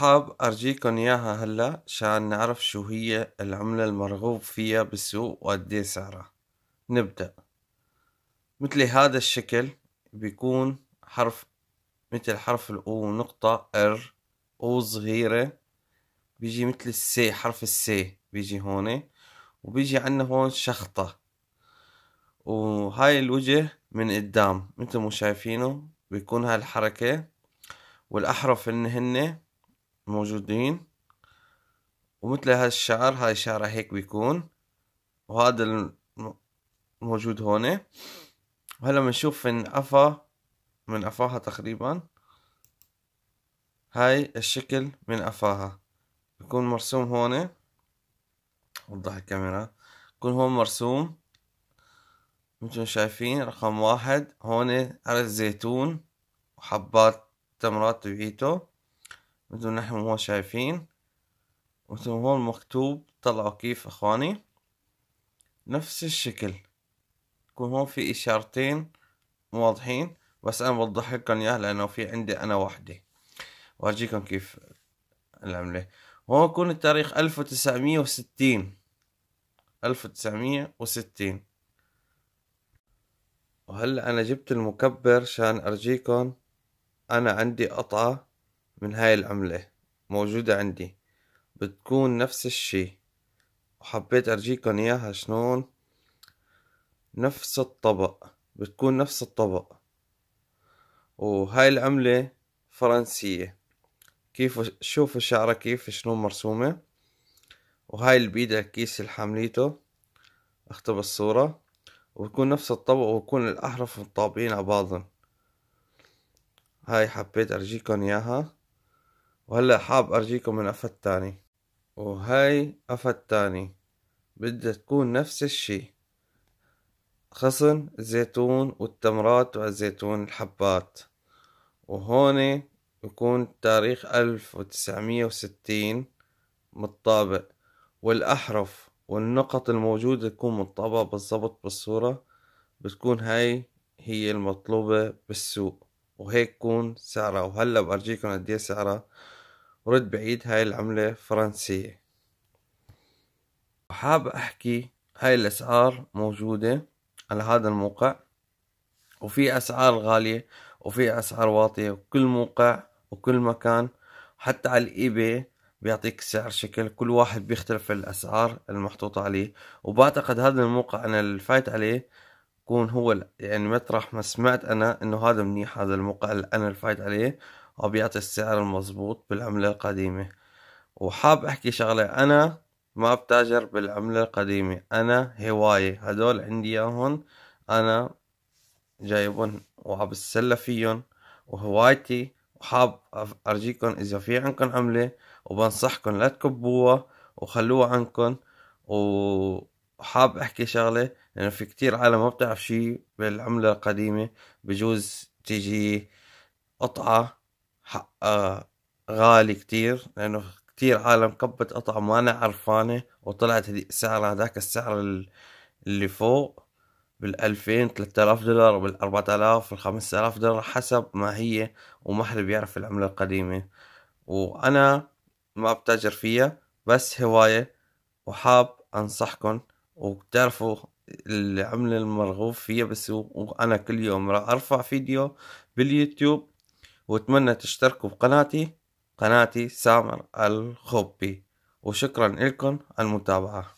حاب أرجيكن إياها هلا شان نعرف شو هي العملة المرغوب فيها بالسوق وأدي سعرها نبدأ مثل هذا الشكل بيكون حرف مثل حرف الأو نقطة ار أو صغيرة بيجي مثل السي حرف السي بيجي هون وبيجي عنا هون شخطة وهاي الوجه من قدام مثل ما شايفينه بيكون هالحركة والأحرف إن هن موجودين ومثل هالشعر هاي الشعرة هيك بيكون وهذا الموجود هون وهلا بنشوف انقفى من قفاها تقريبا هاي الشكل من قفاها بيكون مرسوم هون وضح الكاميرا بيكون هون مرسوم مثل شايفين رقم واحد هون عرق زيتون وحبات تمرات تبعيته مثل نحن مو شايفين مثل هون مكتوب طلعوا كيف اخواني نفس الشكل يكون هون في اشارتين واضحين بس انا بوضح لكم اياها لانه في عندي انا وحده وارجيكم كيف العمله هون يكون التاريخ الف وتسعمية وستين الف وتسعمية وستين وهلا انا جبت المكبر شان ارجيكم انا عندي قطعه من هاي العملة موجودة عندي بتكون نفس الشي وحبيت ارجيكن اياها شلون نفس الطبق بتكون نفس الطبق وهاي العملة فرنسية كيف شوف الشعرة كيف شلون مرسومة وهاي البيدة الكيس اللي حامليته اختبى الصورة وبكون نفس الطبق وبكون الأحرف مطابقين على بعضهم هاي حبيت أرجيكن إياها وهلا حاب ارجيكم من قفة تاني وهاي قفة تاني بدها تكون نفس الشي خصن الزيتون والتمرات والزيتون الحبات وهون يكون تاريخ ألف وتسعمية وستين متطابق والأحرف والنقط الموجودة تكون متطابقة بالضبط بالصورة بتكون هاي هي المطلوبة بالسوق وهيك يكون سعرها وهلا بأرجيكم قد ايه سعرها ورد بعيد هاي العملة فرنسية وحاب أحكي هاي الأسعار موجودة على هذا الموقع وفي أسعار غالية وفي أسعار واطية وكل موقع وكل مكان حتى على الإيباي بيعطيك سعر شكل كل واحد بيختلف الأسعار المحطوطة عليه وبعتقد هذا الموقع أنا الفايت فايت عليه يكون هو يعني مطرح ما سمعت انا انه هذا منيح هذا الموقع اللي انا الفايت عليه وبيعطي السعر المضبوط بالعملة القديمة وحاب احكي شغلة انا ما بتاجر بالعملة القديمة انا هواية هدول عندي اياهم انا جايبهم وعم بتسلى فيهم وهوايتي وحاب ارجيكم اذا في عندكم عملة وبنصحكم لا تكبوها وخلوها عندكم و وحاب احكي شغله لانه في كتير عالم ما بتعرف شيء بالعمله القديمه بجوز تيجي قطعه حقها آه، غالي كتير لانه كتير عالم كبت قطعة ما أنا عرفانة وطلعت هدي سعرها هداك السعر اللي فوق بالألفين تلات آلاف دولار بالأربعة آلاف بالخمس آلاف دولار حسب ما هي وما حدا بيعرف العملة القديمة وأنا ما بتاجر فيها بس هواية وحاب أنصحكن وتعرفوا العملة المرغوب فيها بس وأنا كل يوم راح أرفع فيديو باليوتيوب وأتمنى تشتركوا بقناتي قناتي سامر الخبي وشكرا لكم على المتابعة